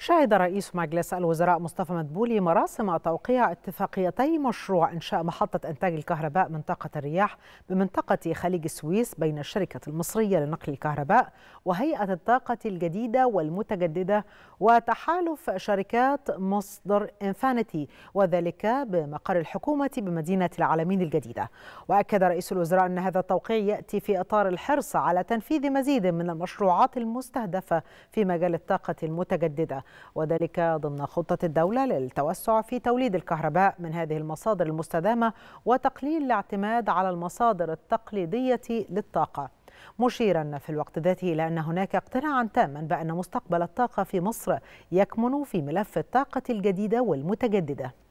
شهد رئيس مجلس الوزراء مصطفى مدبولي مراسم توقيع اتفاقيتي مشروع إنشاء محطة إنتاج الكهرباء منطقة الرياح بمنطقة خليج السويس بين الشركة المصرية لنقل الكهرباء وهيئة الطاقة الجديدة والمتجددة وتحالف شركات مصدر إنفانيتي وذلك بمقر الحكومة بمدينة العالمين الجديدة وأكد رئيس الوزراء أن هذا التوقيع يأتي في إطار الحرص على تنفيذ مزيد من المشروعات المستهدفة في مجال الطاقة المتجددة وذلك ضمن خطة الدولة للتوسع في توليد الكهرباء من هذه المصادر المستدامة وتقليل الاعتماد على المصادر التقليدية للطاقة مشيرا في الوقت ذاته إلى أن هناك اقتناعا تاما بأن مستقبل الطاقة في مصر يكمن في ملف الطاقة الجديدة والمتجددة